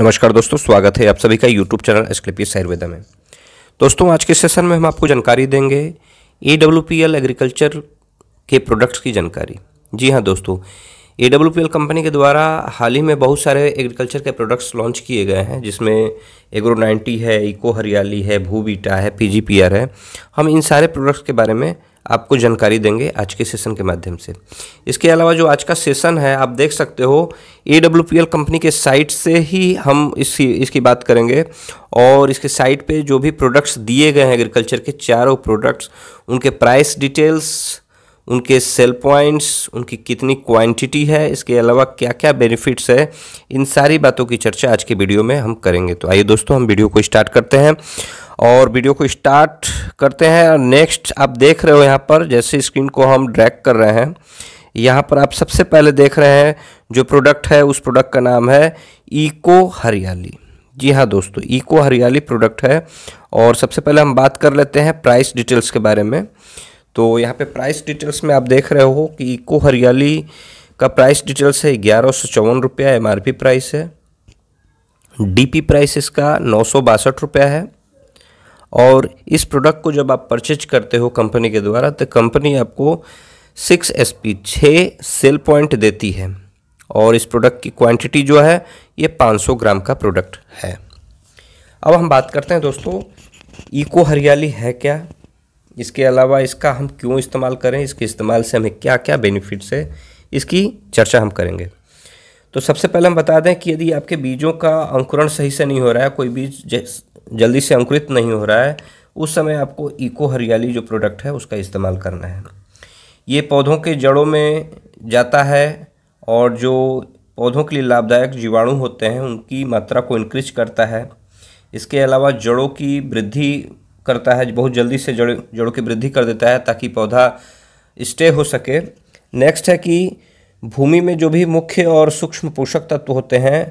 नमस्कार दोस्तों स्वागत है आप सभी का यूट्यूब चैनल एस्क्लिपियस आयुर्वेदा में दोस्तों आज के सेशन में हम आपको जानकारी देंगे ए पी एल एग्रीकल्चर के प्रोडक्ट्स की जानकारी जी हाँ दोस्तों ए पी एल कंपनी के द्वारा हाल ही में बहुत सारे एग्रीकल्चर के प्रोडक्ट्स लॉन्च किए गए हैं जिसमें एग्रो नाइन्टी है इको हरियाली है बीटा है पी जी पी आर है हम इन सारे प्रोडक्ट्स के बारे में आपको जानकारी देंगे आज के सेशन के माध्यम से इसके अलावा जो आज का सेशन है आप देख सकते हो ए कंपनी के साइट से ही हम इसकी इसकी बात करेंगे और इसके साइट पे जो भी प्रोडक्ट्स दिए गए हैं एग्रीकल्चर के चारों प्रोडक्ट्स उनके प्राइस डिटेल्स उनके सेल पॉइंट्स उनकी कितनी क्वांटिटी है इसके अलावा क्या क्या बेनिफिट्स है इन सारी बातों की चर्चा आज के वीडियो में हम करेंगे तो आइए दोस्तों हम वीडियो को स्टार्ट करते हैं और वीडियो को स्टार्ट करते हैं और नेक्स्ट आप देख रहे हो यहाँ पर जैसे स्क्रीन को हम ड्रैग कर रहे हैं यहाँ पर आप सबसे पहले देख रहे हैं जो प्रोडक्ट है उस प्रोडक्ट का नाम है ईको हरियाली जी हाँ दोस्तों ईको हरियाली प्रोडक्ट है और सबसे पहले हम बात कर लेते हैं प्राइस डिटेल्स के बारे में तो यहाँ पे प्राइस डिटेल्स में आप देख रहे हो कि इको हरियाली का प्राइस डिटेल्स है ग्यारह सौ चौवन रुपया एम प्राइस है डीपी प्राइस इसका नौ सौ बासठ रुपया है और इस प्रोडक्ट को जब आप परचेज करते हो कंपनी के द्वारा तो कंपनी आपको सिक्स एस पी छः सेल पॉइंट देती है और इस प्रोडक्ट की क्वांटिटी जो है ये 500 ग्राम का प्रोडक्ट है अब हम बात करते हैं दोस्तों इको हरियाली है क्या इसके अलावा इसका हम क्यों इस्तेमाल करें इसके इस्तेमाल से हमें क्या क्या बेनिफिट्स है इसकी चर्चा हम करेंगे तो सबसे पहले हम बता दें कि यदि आपके बीजों का अंकुरण सही से नहीं हो रहा है कोई बीज जल्दी से अंकुरित नहीं हो रहा है उस समय आपको इको हरियाली जो प्रोडक्ट है उसका इस्तेमाल करना है ये पौधों के जड़ों में जाता है और जो पौधों के लिए लाभदायक जीवाणु होते हैं उनकी मात्रा को इनक्रीज करता है इसके अलावा जड़ों की वृद्धि करता है बहुत जल्दी से जड़ जड़ों की वृद्धि कर देता है ताकि पौधा स्टे हो सके नेक्स्ट है कि भूमि में जो भी मुख्य और सूक्ष्म पोषक तत्व होते हैं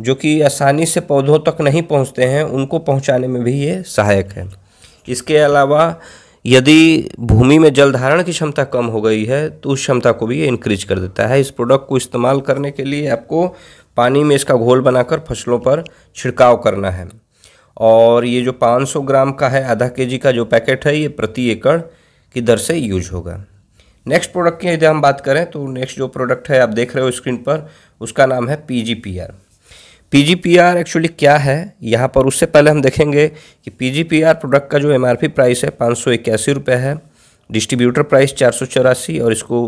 जो कि आसानी से पौधों तक नहीं पहुंचते हैं उनको पहुंचाने में भी ये सहायक है इसके अलावा यदि भूमि में जल धारण की क्षमता कम हो गई है तो उस क्षमता को भी ये इंक्रीज कर देता है इस प्रोडक्ट को इस्तेमाल करने के लिए आपको पानी में इसका घोल बनाकर फसलों पर छिड़काव करना है और ये जो 500 ग्राम का है आधा जी का जो पैकेट है ये प्रति एकड़ की दर से यूज होगा नेक्स्ट प्रोडक्ट की यदि हम बात करें तो नेक्स्ट जो प्रोडक्ट है आप देख रहे हो स्क्रीन पर उसका नाम है P G P R PGPR actually क्या है यहाँ पर उससे पहले हम देखेंगे कि पीजीपीआर प्रोडक्ट का जो एमआरपी प्राइस है पाँच सौ इक्यासी रुपये है डिस्ट्रीब्यूटर प्राइस चार सौ चौरासी और इसको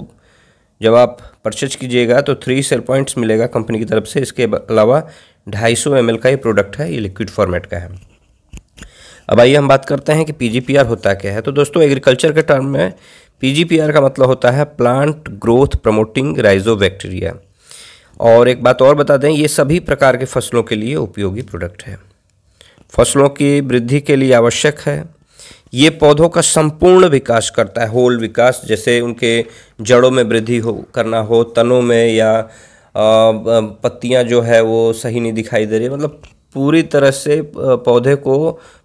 जब आप परचेज कीजिएगा तो थ्री सेल पॉइंट्स मिलेगा कंपनी की तरफ से इसके अलावा ढाई सौ एम का ये प्रोडक्ट है ये लिक्विड फॉर्मेट का है अब आइए हम बात करते हैं कि पीजीपीआर होता क्या है तो दोस्तों एग्रीकल्चर के टर्म में पीजीपीआर का मतलब होता है plant growth promoting rhizobacteria और एक बात और बता दें ये सभी प्रकार के फसलों के लिए उपयोगी प्रोडक्ट है फसलों की वृद्धि के लिए आवश्यक है ये पौधों का संपूर्ण विकास करता है होल विकास जैसे उनके जड़ों में वृद्धि हो करना हो तनों में या पत्तियां जो है वो सही नहीं दिखाई दे रही मतलब पूरी तरह से पौधे को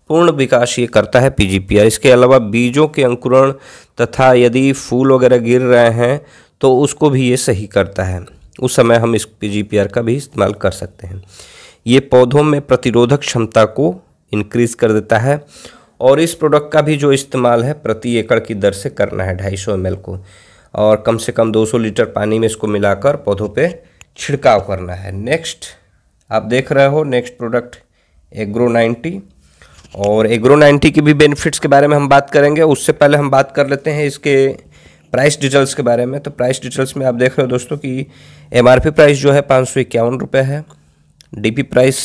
पूर्ण विकास ये करता है पीजीपीआर इसके अलावा बीजों के अंकुरण तथा यदि फूल वगैरह गिर रहे हैं तो उसको भी ये सही करता है उस समय हम इस जी का भी इस्तेमाल कर सकते हैं ये पौधों में प्रतिरोधक क्षमता को इनक्रीज़ कर देता है और इस प्रोडक्ट का भी जो इस्तेमाल है प्रति एकड़ की दर से करना है ढाई सौ को और कम से कम 200 लीटर पानी में इसको मिलाकर पौधों पे छिड़काव करना है नेक्स्ट आप देख रहे हो नेक्स्ट प्रोडक्ट एग्रो 90 और एग्रो 90 के भी बेनिफिट्स के बारे में हम बात करेंगे उससे पहले हम बात कर लेते हैं इसके प्राइस डिटेल्स के बारे में तो प्राइस डिटेल्स में आप देख रहे हो दोस्तों कि एम प्राइस जो है पाँच सौ इक्यावन रुपये है D price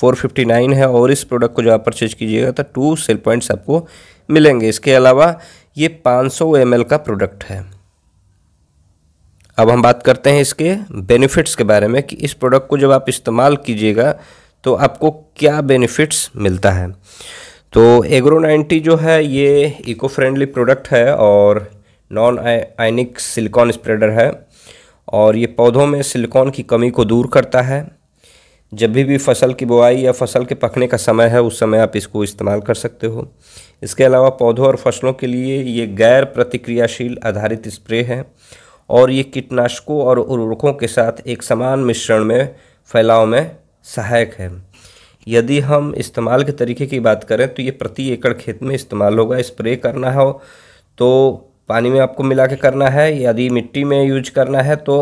four fifty nine है और इस प्रोडक्ट को जो आप परचेज कीजिएगा तो टू सेल पॉइंट्स आपको मिलेंगे इसके अलावा ये पाँच सौ एम का प्रोडक्ट है अब हम बात करते हैं इसके बेनिफिट्स के बारे में कि इस प्रोडक्ट को जब आप इस्तेमाल कीजिएगा तो आपको क्या बेनिफिट्स मिलता है तो एग्रो नाइन्टी जो है ये इको फ्रेंडली प्रोडक्ट है और नॉन आयनिक सिलिकॉन स्प्रेडर है और ये पौधों में सिलिकॉन की कमी को दूर करता है जब भी भी फसल की बुआई या फसल के पकने का समय है उस समय आप इसको इस्तेमाल कर सकते हो इसके अलावा पौधों और फसलों के लिए ये गैर प्रतिक्रियाशील आधारित स्प्रे है और ये कीटनाशकों और उर्वरकों के साथ एक समान मिश्रण में फैलाव में सहायक है यदि हम इस्तेमाल के तरीके की बात करें तो ये प्रति एकड़ खेत में इस्तेमाल होगा स्प्रे करना हो तो पानी में आपको मिला के करना है यदि मिट्टी में यूज करना है तो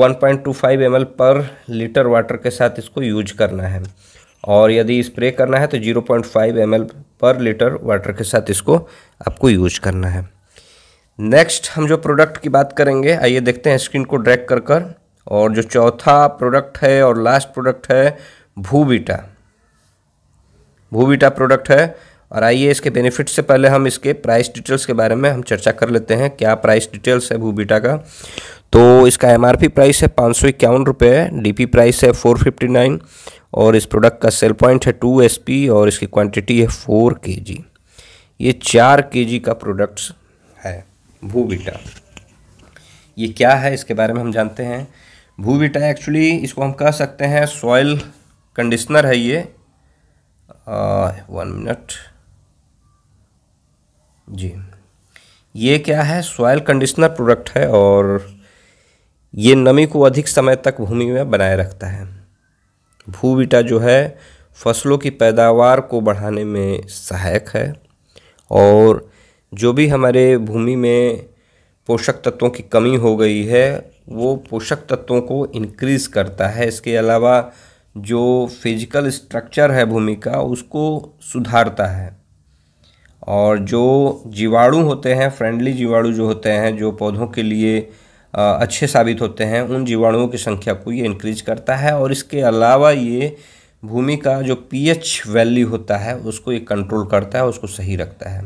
one point two five M L पर लीटर वाटर के साथ इसको यूज करना है और यदि स्प्रे करना है तो zero point five M L पर लीटर वाटर के साथ इसको आपको यूज करना है नेक्स्ट हम जो प्रोडक्ट की बात करेंगे आइए देखते हैं स्क्रीन को ड्रैक कर कर और जो चौथा प्रोडक्ट है और लास्ट प्रोडक्ट है भू बीटा प्रोडक्ट है और आइए इसके बेनिफिट से पहले हम इसके प्राइस डिटेल्स के बारे में हम चर्चा कर लेते हैं क्या प्राइस डिटेल्स है भूबीटा का तो इसका एमआरपी प्राइस है पाँच सौ इक्यावन रुपये डी प्राइस है फोर फिफ्टी नाइन और इस प्रोडक्ट का सेल पॉइंट है टू एस और इसकी क्वांटिटी है फोर के जी ये चार के जी का प्रोडक्ट्स है भूबीटा ये क्या है इसके बारे में हम जानते हैं भूबीटा एक्चुअली इसको हम कह सकते हैं सॉयल कंडीशनर है ये वन मिनट जी ये क्या है सॉयल कंडीशनर प्रोडक्ट है और ये नमी को अधिक समय तक भूमि में बनाए रखता है भूविटा जो है फसलों की पैदावार को बढ़ाने में सहायक है और जो भी हमारे भूमि में पोषक तत्वों की कमी हो गई है वो पोषक तत्वों को इनक्रीज करता है इसके अलावा जो फिजिकल स्ट्रक्चर है भूमि का उसको सुधारता है और जो जीवाणु होते हैं फ्रेंडली जीवाणु जो होते हैं जो पौधों के लिए अच्छे साबित होते हैं उन जीवाणुओं की संख्या को ये इंक्रीज करता है और इसके अलावा ये भूमि का जो पीएच वैल्यू होता है उसको ये कंट्रोल करता है उसको सही रखता है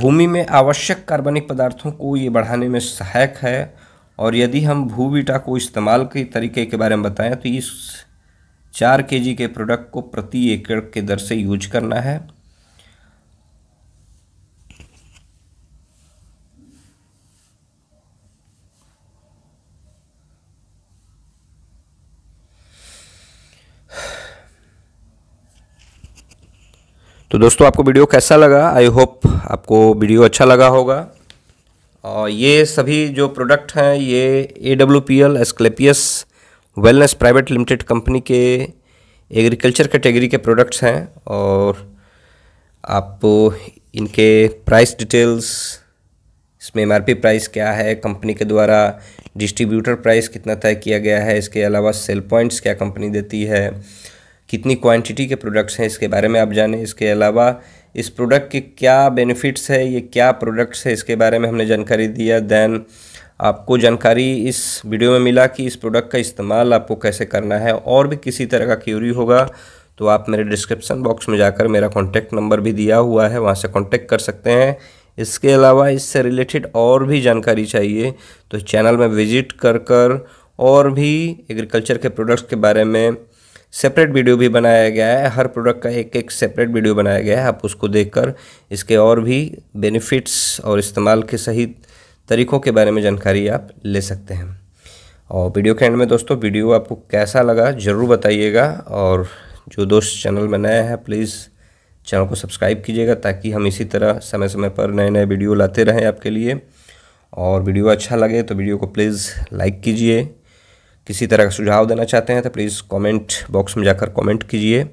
भूमि में आवश्यक कार्बनिक पदार्थों को ये बढ़ाने में सहायक है और यदि हम भूविटा को इस्तेमाल के तरीके के बारे में बताएं तो इस चार के जी के प्रोडक्ट को प्रति एकड़ के दर से यूज करना है तो दोस्तों आपको वीडियो कैसा लगा आई होप आपको वीडियो अच्छा लगा होगा और ये सभी जो प्रोडक्ट हैं ये A W P L Asclepius wellness private limited company के एग्रीकल्चर कैटेगरी के प्रोडक्ट्स हैं और आप इनके प्राइस डिटेल्स इसमें एम प्राइस क्या है कंपनी के द्वारा डिस्ट्रीब्यूटर प्राइस कितना तय किया गया है इसके अलावा सेल पॉइंट्स क्या कंपनी देती है कितनी क्वांटिटी के प्रोडक्ट्स हैं इसके बारे में आप जानें इसके अलावा इस प्रोडक्ट के क्या बेनिफिट्स है ये क्या प्रोडक्ट्स है इसके बारे में हमने जानकारी दिया देन आपको जानकारी इस वीडियो में मिला कि इस प्रोडक्ट का इस्तेमाल आपको कैसे करना है और भी किसी तरह का क्यूरी होगा तो आप मेरे डिस्क्रिप्शन बॉक्स में जाकर मेरा कॉन्टैक्ट नंबर भी दिया हुआ है वहाँ से कॉन्टैक्ट कर सकते हैं इसके अलावा इससे रिलेटेड और भी जानकारी चाहिए तो चैनल में विजिट कर कर और भी एग्रीकल्चर के प्रोडक्ट्स के बारे में सेपरेट वीडियो भी बनाया गया है हर प्रोडक्ट का एक एक सेपरेट वीडियो बनाया गया है आप उसको देखकर इसके और भी बेनिफिट्स और इस्तेमाल के सही तरीक़ों के बारे में जानकारी आप ले सकते हैं और वीडियो के एंड में दोस्तों वीडियो आपको कैसा लगा ज़रूर बताइएगा और जो दोस्त चैनल में नए हैं प्लीज़ चैनल को सब्सक्राइब कीजिएगा ताकि हम इसी तरह समय समय पर नए नए वीडियो लाते रहें आपके लिए और वीडियो अच्छा लगे तो वीडियो को प्लीज़ लाइक कीजिए किसी तरह का सुझाव देना चाहते हैं तो प्लीज़ कमेंट बॉक्स में जाकर कमेंट कीजिए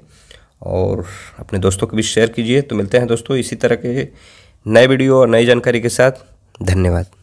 और अपने दोस्तों के भी शेयर कीजिए तो मिलते हैं दोस्तों इसी तरह के नए वीडियो और नई जानकारी के साथ धन्यवाद